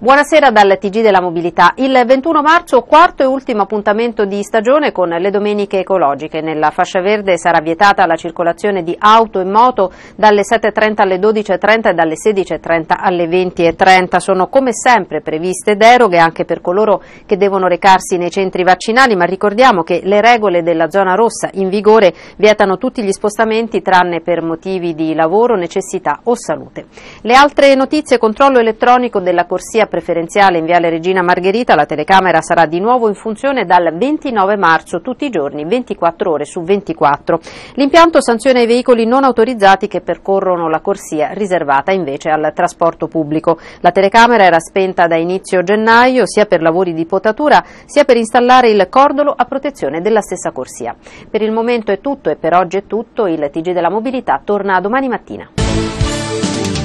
Buonasera dal TG della Mobilità. Il 21 marzo, quarto e ultimo appuntamento di stagione con le domeniche ecologiche. Nella fascia verde sarà vietata la circolazione di auto e moto dalle 7.30 alle 12.30 e dalle 16.30 alle 20.30. Sono come sempre previste deroghe anche per coloro che devono recarsi nei centri vaccinali, ma ricordiamo che le regole della zona rossa in vigore vietano tutti gli spostamenti tranne per motivi di lavoro, necessità o salute. Le altre notizie, controllo elettronico della corsia preferenziale in Viale Regina Margherita, la telecamera sarà di nuovo in funzione dal 29 marzo tutti i giorni, 24 ore su 24. L'impianto sanziona i veicoli non autorizzati che percorrono la corsia riservata invece al trasporto pubblico. La telecamera era spenta da inizio gennaio sia per lavori di potatura sia per installare il cordolo a protezione della stessa corsia. Per il momento è tutto e per oggi è tutto, il TG della mobilità torna domani mattina.